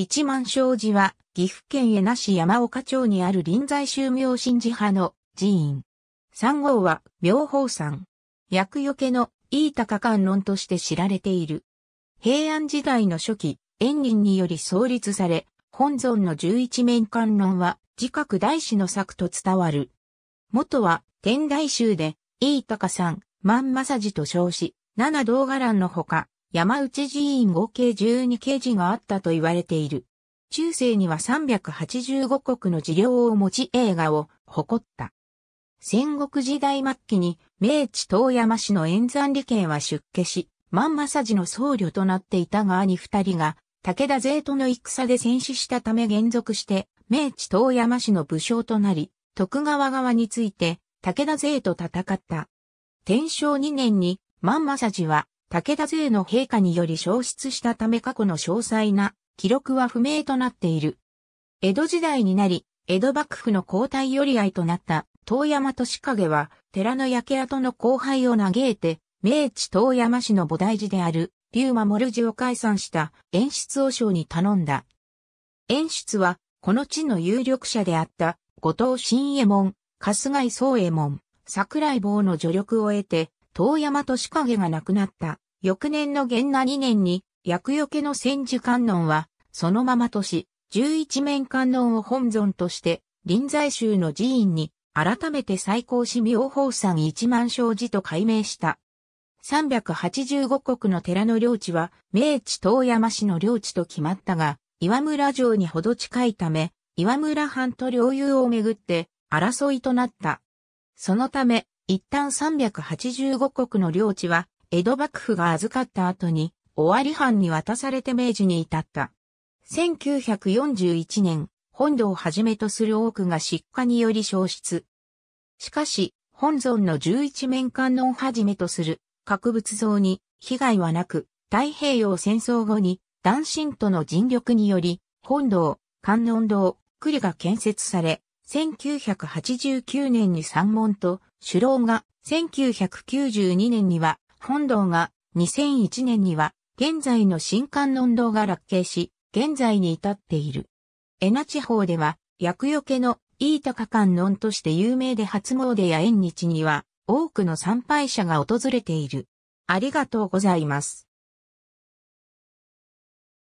一万生寺は、岐阜県江那市山岡町にある臨済宗明神寺派の寺院。三号は、妙法山。厄除けの、飯高観論として知られている。平安時代の初期、円林により創立され、本尊の十一面観論は、自覚大師の作と伝わる。元は、天台宗で、飯高さん、万正寺と称し、七道伽藍のほか、山内寺院合計12刑事があったと言われている。中世には385国の事領を持ち映画を誇った。戦国時代末期に明治遠山市の円山利権は出家し、万正寺の僧侶となっていた側に二人が武田勢との戦で戦死したため現続して明治遠山市の武将となり、徳川側について武田勢と戦った。天正2年に万正寺は武田勢の陛下により消失したため過去の詳細な記録は不明となっている。江戸時代になり、江戸幕府の交代寄り合いとなった遠山利景は、寺の焼け跡の後輩を嘆いて、明治遠山市の菩提寺である、竜馬モル寺を解散した演出和尚に頼んだ。演出は、この地の有力者であった、後藤新右衛門、春日井宗右衛門、桜井坊の助力を得て、遠山利影が亡くなった翌年の元那2年に厄除けの千手観音はそのままし、十一面観音を本尊として臨済宗の寺院に改めて最高市妙法山一万生寺と改名した。385国の寺の領地は、明治遠山市の領地と決まったが、岩村城にほど近いため、岩村藩と領有をめぐって争いとなった。そのため、一旦385国の領地は、江戸幕府が預かった後に、尾張藩に渡されて明治に至った。1941年、本土をはじめとする多くが失火により消失。しかし、本尊の11面観音をはじめとする各仏像に被害はなく、太平洋戦争後に男神との尽力により、本堂、観音堂、栗が建設され、1989年に山門と首楼が、1992年には本堂が、2001年には現在の新観音堂が落慶し、現在に至っている。江那地方では、厄除けの飯高観音として有名で初詣や縁日には多くの参拝者が訪れている。ありがとうございます。